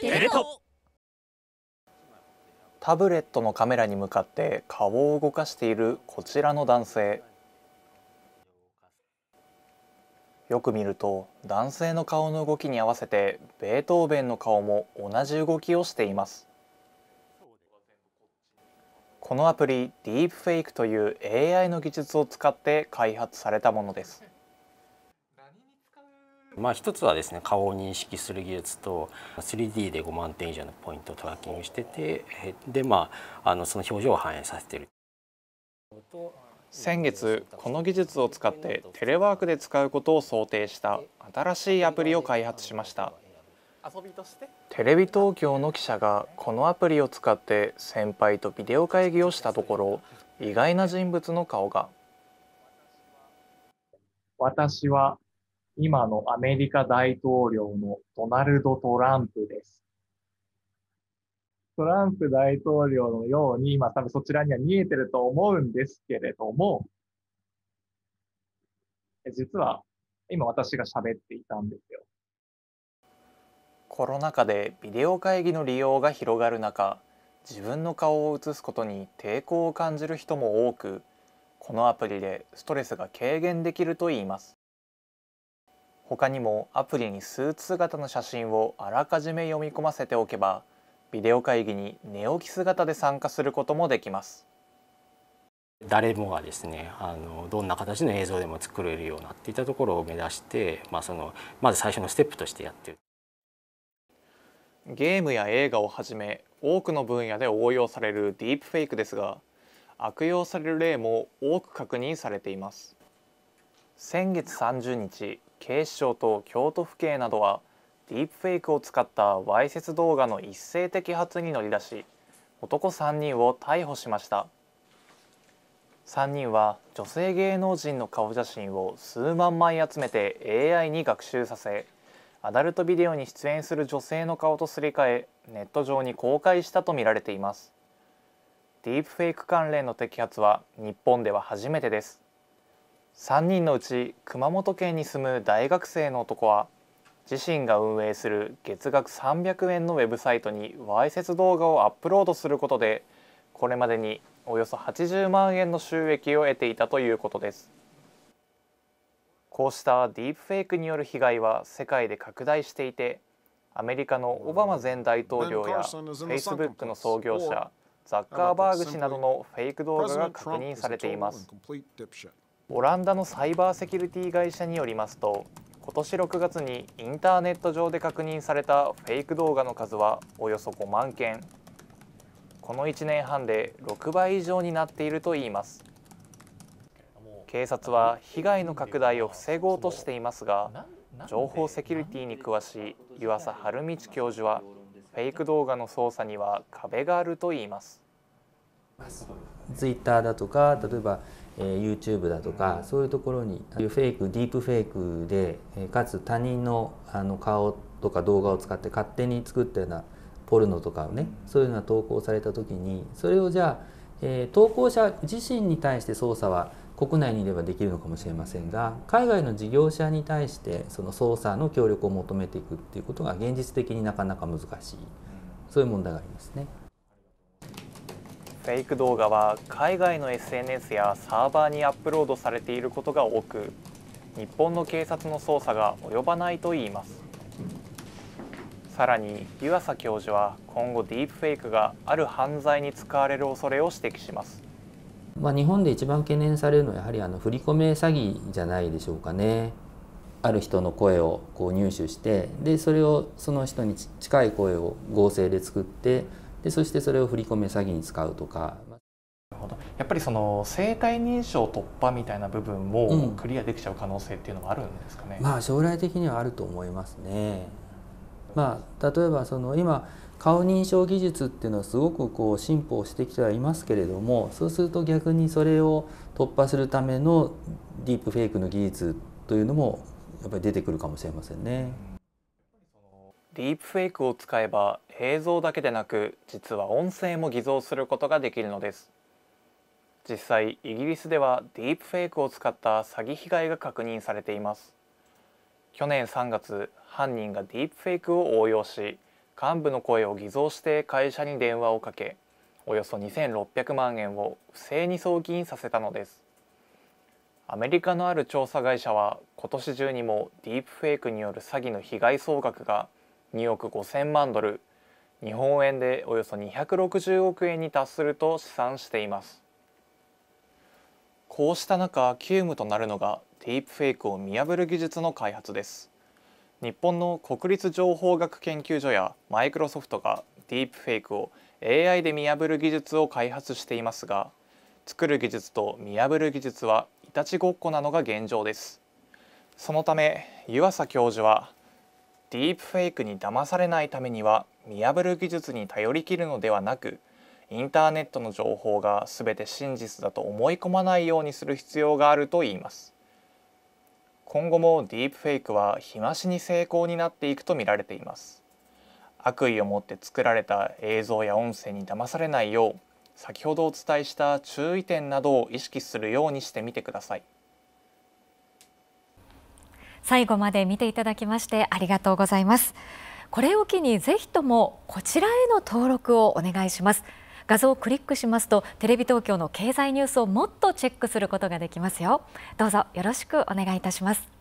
テレトタブレットのカメラに向かって顔を動かしているこちらの男性よく見ると男性の顔の動きに合わせてベートーベンの顔も同じ動きをしていますこのアプリディープフェイクという AI の技術を使って開発されたものですまあ、一つはですね顔を認識する技術と 3D で5万点以上のポイントをトラッキングしててで、まあ、あのその表情を反映させてる先月この技術を使ってテレワークで使うことを想定した新しいアプリを開発しましたテレビ東京の記者がこのアプリを使って先輩とビデオ会議をしたところ意外な人物の顔が私は今のアメリカ大統領のドナルド・トランプです。トランプ大統領のように、今多分そちらには見えてると思うんですけれども、実は今私が喋っていたんですよ。コロナ禍でビデオ会議の利用が広がる中、自分の顔を映すことに抵抗を感じる人も多く、このアプリでストレスが軽減できるといいます。他にもアプリにスーツ型の写真をあらかじめ読み込ませておけばビデオ会議に寝起き姿で参加することもできます誰もがですねあのどんな形の映像でも作れるようなっていったところを目指して、まあ、そのまず最初のステップとしてやってゲームや映画をはじめ多くの分野で応用されるディープフェイクですが悪用される例も多く確認されています先月30日警視庁と京都府警などはディープフェイクを使ったわいせつ動画の一斉摘発に乗り出し男3人を逮捕しました3人は女性芸能人の顔写真を数万枚集めて AI に学習させアダルトビデオに出演する女性の顔とすり替えネット上に公開したとみられていますディープフェイク関連の摘発は日本では初めてです3人のうち熊本県に住む大学生の男は自身が運営する月額300円のウェブサイトにわいせつ動画をアップロードすることでこれまでにおよそ80万円の収益を得ていたということですこうしたディープフェイクによる被害は世界で拡大していてアメリカのオバマ前大統領やフェイスブックの創業者ザッカーバーグ氏などのフェイク動画が確認されています。オランダのサイバーセキュリティ会社によりますと今年6月にインターネット上で確認されたフェイク動画の数はおよそ5万件この1年半で6倍以上になっているといいます警察は被害の拡大を防ごうとしていますが情報セキュリティに詳しい湯浅晴道教授はフェイク動画の操作には壁があるといいますツイッターだとか例えばえー、YouTube だとか、そういうところにフェイクディープフェイクで、えー、かつ他人のあの顔とか動画を使って勝手に作ったようなポルノとかをねそういうのが投稿された時にそれをじゃあ、えー、投稿者自身に対して捜査は国内にいればできるのかもしれませんが海外の事業者に対してその捜査の協力を求めていくっていうことが現実的になかなか難しいそういう問題がありますね。フェイク動画は海外の SNS やサーバーにアップロードされていることが多く日本の警察の捜査が及ばないといいますさらに湯浅教授は今後ディープフェイクがある犯罪に使われる恐れを指摘しますまあ、日本で一番懸念されるのはやはりあの振り込め詐欺じゃないでしょうかね。ある人の声をこう入手してでそれをその人に近い声を合成で作ってでそしてそれを振り込め詐欺に使うとか。やっぱりその生体認証突破みたいな部分もクリアできちゃう可能性っていうのはあるんですかね、うん、まあ将来的にはあると思いますね。まあ、例えばその今顔認証技術っていうのはすごくこう進歩してきてはいますけれどもそうすると逆にそれを突破するためのディープフェイクの技術というのもやっぱり出てくるかもしれませんね。ディープフェイクを使えば映像だけでなく実は音声も偽造することができるのです実際イギリスではディープフェイクを使った詐欺被害が確認されています去年3月犯人がディープフェイクを応用し幹部の声を偽造して会社に電話をかけおよそ2600万円を不正に送金させたのですアメリカのある調査会社は今年中にもディープフェイクによる詐欺の被害総額が2億5000万ドル日本円でおよそ260億円に達すると試算していますこうした中急務となるのがディープフェイクを見破る技術の開発です日本の国立情報学研究所やマイクロソフトがディープフェイクを AI で見破る技術を開発していますが作る技術と見破る技術はいたちごっこなのが現状ですそのため湯浅教授はディープフェイクに騙されないためには見破る技術に頼りきるのではなくインターネットの情報が全て真実だと思い込まないようにする必要があると言います今後もディープフェイクは日増しに成功になっていくとみられています悪意を持って作られた映像や音声に騙されないよう先ほどお伝えした注意点などを意識するようにしてみてください。最後まで見ていただきましてありがとうございます。これを機にぜひともこちらへの登録をお願いします。画像をクリックしますとテレビ東京の経済ニュースをもっとチェックすることができますよ。どうぞよろしくお願いいたします。